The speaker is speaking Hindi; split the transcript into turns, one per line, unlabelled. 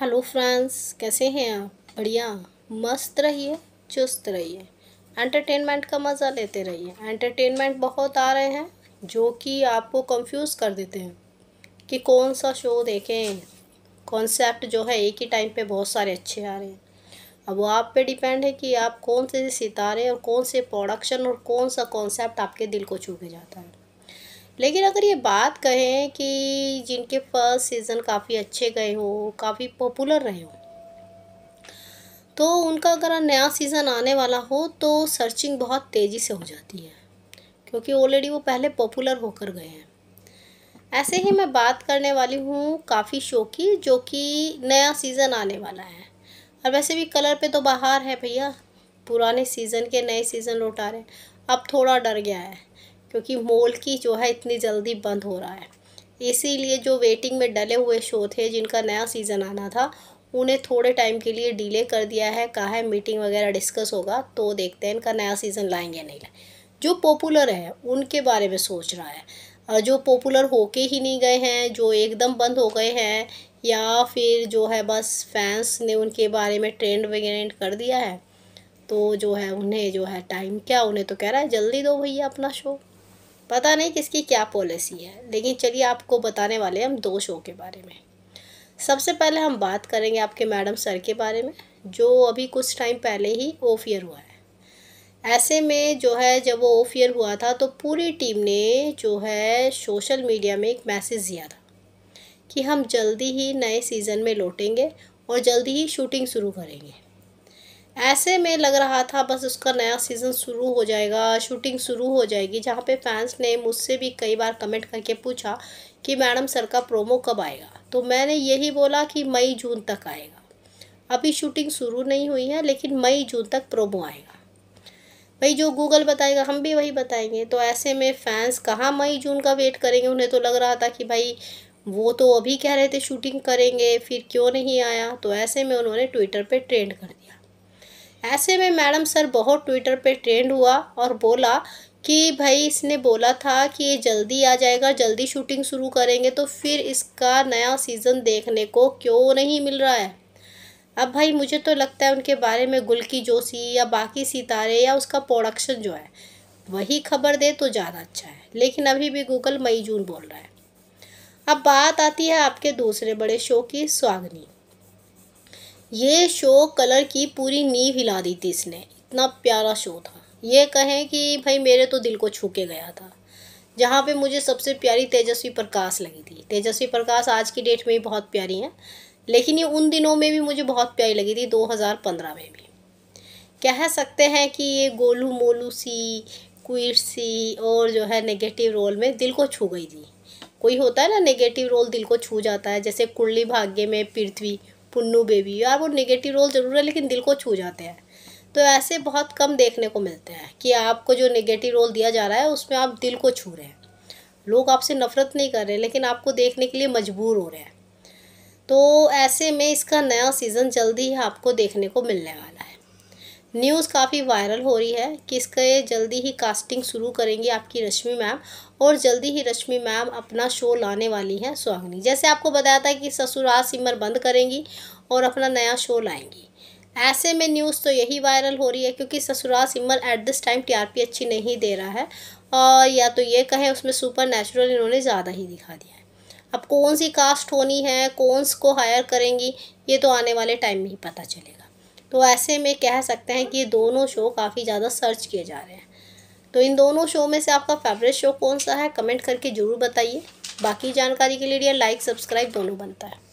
हेलो फ्रेंड्स कैसे हैं आप बढ़िया मस्त रहिए चुस्त रहिए एंटरटेनमेंट का मज़ा लेते रहिए एंटरटेनमेंट बहुत आ रहे हैं जो कि आपको कंफ्यूज कर देते हैं कि कौन सा शो देखें कॉन्सेप्ट जो है एक ही टाइम पे बहुत सारे अच्छे आ रहे हैं अब वो आप पे डिपेंड है कि आप कौन से सितारे और कौन से प्रोडक्शन और कौन सा कॉन्सेप्ट आपके दिल को छू के जाता है लेकिन अगर ये बात कहें कि जिनके फर्स्ट सीज़न काफ़ी अच्छे गए हो काफ़ी पॉपुलर रहे हो तो उनका अगर नया सीज़न आने वाला हो तो सर्चिंग बहुत तेज़ी से हो जाती है क्योंकि ऑलरेडी वो पहले पॉपुलर होकर गए हैं ऐसे ही मैं बात करने वाली हूँ काफ़ी शो की जो कि नया सीज़न आने वाला है और वैसे भी कलर पे तो बाहर है भैया पुराने सीज़न के नए सीज़न लौटा रहे अब थोड़ा डर गया है क्योंकि मोल की जो है इतनी जल्दी बंद हो रहा है इसीलिए जो वेटिंग में डले हुए शो थे जिनका नया सीज़न आना था उन्हें थोड़े टाइम के लिए डिले कर दिया है कहा है मीटिंग वगैरह डिस्कस होगा तो देखते हैं इनका नया सीज़न लाएंगे नहीं लाए जो पॉपुलर है उनके बारे में सोच रहा है जो पॉपुलर होके ही नहीं गए हैं जो एकदम बंद हो गए हैं या फिर जो है बस फैंस ने उनके बारे में ट्रेंड वगैरह कर दिया है तो जो है उन्हें जो है टाइम क्या उन्हें तो कह रहा है जल्दी दो भैया अपना शो पता नहीं किसकी क्या पॉलिसी है लेकिन चलिए आपको बताने वाले हम दो शो के बारे में सबसे पहले हम बात करेंगे आपके मैडम सर के बारे में जो अभी कुछ टाइम पहले ही ऑफ ईयर हुआ है ऐसे में जो है जब वो ऑफ ईयर हुआ था तो पूरी टीम ने जो है सोशल मीडिया में एक मैसेज दिया था कि हम जल्दी ही नए सीज़न में लौटेंगे और जल्दी ही शूटिंग शुरू करेंगे ऐसे में लग रहा था बस उसका नया सीज़न शुरू हो जाएगा शूटिंग शुरू हो जाएगी जहाँ पे फैंस ने मुझसे भी कई बार कमेंट करके पूछा कि मैडम सर का प्रोमो कब आएगा तो मैंने यही बोला कि मई जून तक आएगा अभी शूटिंग शुरू नहीं हुई है लेकिन मई जून तक प्रोमो आएगा भाई जो गूगल बताएगा हम भी वही बताएंगे तो ऐसे में फैंस कहाँ मई जून का वेट करेंगे उन्हें तो लग रहा था कि भाई वो तो अभी कह रहे थे शूटिंग करेंगे फिर क्यों नहीं आया तो ऐसे में उन्होंने ट्विटर पे ट्रेंड कर ऐसे में मैडम सर बहुत ट्विटर पे ट्रेंड हुआ और बोला कि भाई इसने बोला था कि ये जल्दी आ जाएगा जल्दी शूटिंग शुरू करेंगे तो फिर इसका नया सीज़न देखने को क्यों नहीं मिल रहा है अब भाई मुझे तो लगता है उनके बारे में गुल की जोशी या बाकी सितारे या उसका प्रोडक्शन जो है वही खबर दे तो ज़्यादा अच्छा है लेकिन अभी भी गूगल मई जून बोल रहा है अब बात आती है आपके दूसरे बड़े शो की स्वागनी ये शो कलर की पूरी नींव हिला दी थी इसने इतना प्यारा शो था ये कहें कि भाई मेरे तो दिल को छू के गया था जहाँ पे मुझे सबसे प्यारी तेजस्वी प्रकाश लगी थी तेजस्वी प्रकाश आज की डेट में भी बहुत प्यारी हैं लेकिन ये उन दिनों में भी मुझे बहुत प्यारी लगी थी 2015 में भी कह सकते हैं कि ये गोलू मोलू सी क्वीट सी और जो है नेगेटिव रोल में दिल को छू गई थी कोई होता है ना नेगेटिव रोल दिल को छू जाता है जैसे कुंडली भाग्य में पृथ्वी पुन्नू बेबी यार वो निगेटिव रोल ज़रूर है लेकिन दिल को छू जाते हैं तो ऐसे बहुत कम देखने को मिलते हैं कि आपको जो नेगेटिव रोल दिया जा रहा है उसमें आप दिल को छू रहे हैं लोग आपसे नफ़रत नहीं कर रहे लेकिन आपको देखने के लिए मजबूर हो रहे हैं तो ऐसे में इसका नया सीज़न जल्दी ही आपको देखने को मिलने वाला है न्यूज़ काफ़ी वायरल हो रही है कि इसके जल्दी ही कास्टिंग शुरू करेंगी आपकी रश्मि मैम और जल्दी ही रश्मि मैम अपना शो लाने वाली हैं सुहागनी जैसे आपको बताया था कि ससुराल सिमर बंद करेंगी और अपना नया शो लाएंगी ऐसे में न्यूज़ तो यही वायरल हो रही है क्योंकि Sasural Simar at this time TRP अच्छी नहीं दे रहा है और या तो ये कहें उसमें सुपर नेचुरल इन्होंने ज़्यादा ही दिखा दिया है अब कौन सी कास्ट होनी है कौन को हायर करेंगी ये तो आने वाले टाइम में ही पता चलेगा तो ऐसे में कह सकते हैं कि ये दोनों शो काफ़ी ज़्यादा सर्च किए जा रहे हैं तो इन दोनों शो में से आपका फेवरेट शो कौन सा है कमेंट करके ज़रूर बताइए बाकी जानकारी के लिए लाइक सब्सक्राइब दोनों बनता है